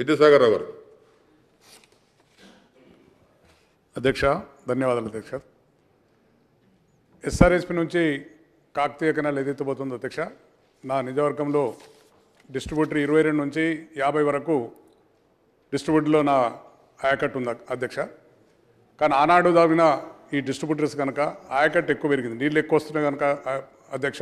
విద్యాసాగర్ రావు గారు అధ్యక్ష ధన్యవాదాలు అధ్యక్ష ఎస్ఆర్ఎస్పి నుంచి కాకతీయ కెనాల్ ఏదైతే పోతుందో అధ్యక్ష నా నిజవర్గంలో డిస్ట్రిబ్యూటర్ ఇరవై రెండు నుంచి యాభై వరకు డిస్ట్రిబ్యూటర్లో నా ఆయకట్టు ఉంది అధ్యక్ష కానీ ఆనాడు దాగిన ఈ డిస్ట్రిబ్యూటర్స్ కనుక ఆయకట్టు ఎక్కువ పెరిగింది నీళ్ళు ఎక్కువ వస్తున్నాయి కనుక అధ్యక్ష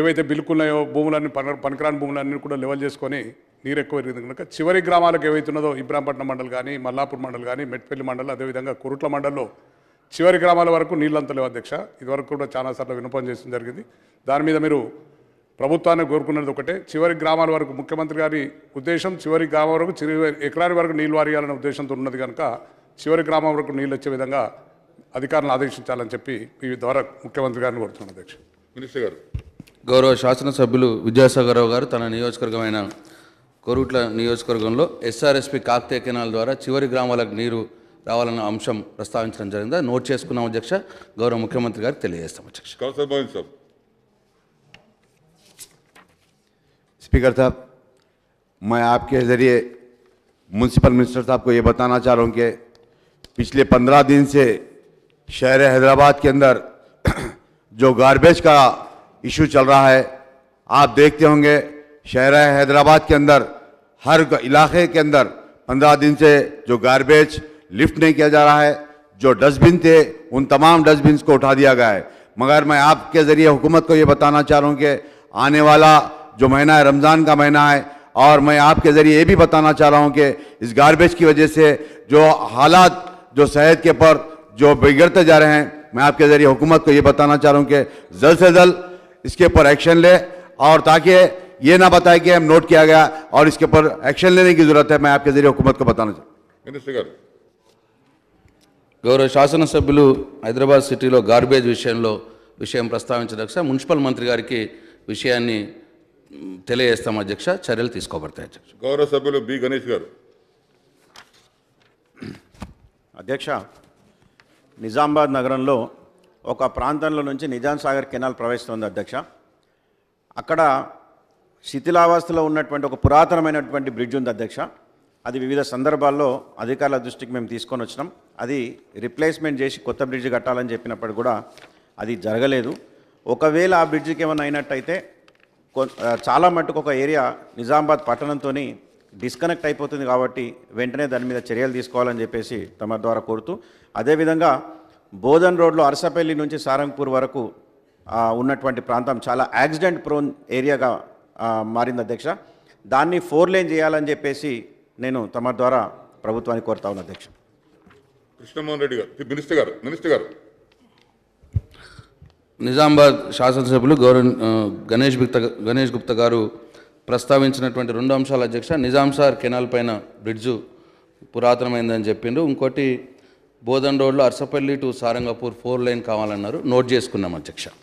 ఏవైతే బిల్కున్నాయో భూములన్నీ పనికిరాని భూములన్నీ కూడా లెవెల్ చేసుకొని నీరు ఎక్కువ ఎరిగింది కనుక చివరి గ్రామాలకు ఏవైతున్నదో ఇబ్రాంపట్నం మండల్ కానీ మల్లాపూర్ మండల్ కానీ మెట్పల్లి మండల్ అదేవిధంగా కురుట్ల మండల్లో చివరి గ్రామాల వరకు నీళ్ళంత లేవు అధ్యక్ష ఇదివరకు కూడా చాలాసార్లు వినపం చేసిన జరిగింది దాని మీద మీరు ప్రభుత్వాన్ని కోరుకున్నది ఒకటే చివరి గ్రామాల వరకు ముఖ్యమంత్రి గారి ఉద్దేశం చివరి గ్రామం వరకు చివరి ఎకరాని వరకు నీళ్ళు వారియాలనే ఉద్దేశంతో ఉన్నది కనుక చివరి గ్రామం వరకు నీళ్ళు వచ్చే విధంగా అధికారులను ఆదేశించాలని చెప్పి ఈ ద్వారా ముఖ్యమంత్రి గారిని కోరుతున్నాను అధ్యక్ష మినిస్టర్ గారు గౌరవ శాసనసభ్యులు విద్యాసాగర్ రావు గారు తన నియోజకవర్గమైన กรุตลา ನಿಯೋಜಕರ ಗಮನಲೋ ಎಸ್ಆರ್‌ಎಸ್‌ಪಿ ಕಾಕ್ ತೇಕನಲ್ ದರ ಚಿವರಿ ಗ್ರಾಮ ವಲಕ ನೀರು ರಾವಲನ ಅಂಶಂ ಪ್ರಸ್ತಾವಿಚನ ಜರಂದ ನೋಟ್ ಚೇಸ್ಕুনা ಅವಜಕ್ಷ ಗೌರ ಮುಖ್ಯಮಂತ್ರಿ ಗಾರ್ ತಲೇಯೆ ಸಭಾಚಕ್ಷ ಸ್ಪೀಕರ್ ಸಾಬ್ ಮೈ ಆಪ್ಕೆ ಜರಿಯೆ ಮುನ್ಸಿಪಲ್ मिनिस्टर ಸಾಬ್ ಕೋ ಯೇ ಬತಾನಾ ಚಾಹರ ہوں ಕೆ ಪಿಚಲೇ 15 ದಿನ ಸೆ ಶಹರ್ ಹೈದರಾಬಾದ್ ಕೆ ಅಂದರ್ ಜೋ ಗಾರ್ಬೇಜ್ ಕಾ ಇಶ್ಯೂ ಚಲ್ ರಹಾ ಹೈ ಆಪ್ ದೇಕ್ತೆ ہوں گے शहर हैदराबाद के अंदर हर इलाके के अंदर पंद्रह दिन से जो गार्बेज लिफ्ट नहीं किया जा रहा है जो डस्टबिन थे उन तमाम डस्टबिन को उठा दिया गया है मगर मैं आपके ज़रिए हुकूमत को ये बताना चाह रहा हूँ कि आने वाला जो महीना है रमज़ान का महीना है और मैं आपके ज़रिए ये भी बताना चाह रहा हूँ कि इस गार्बेज की वजह से जो हालात जो सेहत के पर जो बिगड़ते जा रहे हैं मैं आपके ज़रिए हुकूमत को ये बताना चाह रहा हूँ कि जल्द से जल्द इसके ऊपर एक्शन ले और ताकि ये ना बताए कि हम नोट किया गया और इसके ऊपर एक्शन लेने की जरूरत है मैं आपके जरिए हुकूमत को बताना चाहूँ గౌరవ శాసనసభ్యులు హైదరాబాద్ సిటీలో గార్బేజ్ విషయంలో విషయం ప్రస్తావించిన మున్సిపల్ మంత్రి గారికి విషయాన్ని తెలియజేస్తాం అధ్యక్ష చర్యలు తీసుకోబడతాయి అధ్యక్ష గౌరవ సభ్యులు బి గణేష్ గారు అధ్యక్ష నిజామాబాద్ నగరంలో ఒక ప్రాంతంలో నుంచి నిజాం సాగర్ కెనాల్ ప్రవేశిస్తుంది అధ్యక్ష అక్కడ శిథిలావస్థలో ఉన్నటువంటి ఒక పురాతనమైనటువంటి బ్రిడ్జ్ ఉంది అధ్యక్ష అది వివిధ సందర్భాల్లో అధికారుల దృష్టికి మేము తీసుకొని వచ్చినాం అది రిప్లేస్మెంట్ చేసి కొత్త బ్రిడ్జ్ కట్టాలని చెప్పినప్పుడు కూడా అది జరగలేదు ఒకవేళ ఆ బ్రిడ్జికి ఏమైనా అయినట్టయితే చాలా మట్టుకు ఒక ఏరియా నిజామాబాద్ పట్టణంతో డిస్కనెక్ట్ అయిపోతుంది కాబట్టి వెంటనే దాని మీద చర్యలు తీసుకోవాలని చెప్పేసి తమ ద్వారా కోరుతూ అదేవిధంగా బోధన్ రోడ్లో అరసపల్లి నుంచి సారంగపూర్ వరకు ఉన్నటువంటి ప్రాంతం చాలా యాక్సిడెంట్ ప్రోన్ ఏరియాగా మారింది అధ్యక్ష దాన్ని ఫోర్ లేన్ చేయాలని చెప్పేసి నేను తమ ద్వారా ప్రభుత్వానికి కోరుతా ఉన్న అధ్యక్ష కృష్ణమోహన్ రెడ్డి గారు మినిస్టర్ గారు మినిస్టర్ గారు నిజామాబాద్ శాసనసభ్యులు గౌరవ గణేష్ గుప్త గణేష్ గుప్తా గారు ప్రస్తావించినటువంటి రెండు అంశాల అధ్యక్ష నిజాంసార్ కెనాల్ పైన బ్రిడ్జు పురాతనమైందని చెప్పిండు ఇంకోటి బోధన్ రోడ్లో Arsapalli to Sarangapur four lane కావాలన్నారు నోట్ చేసుకున్నాం అధ్యక్ష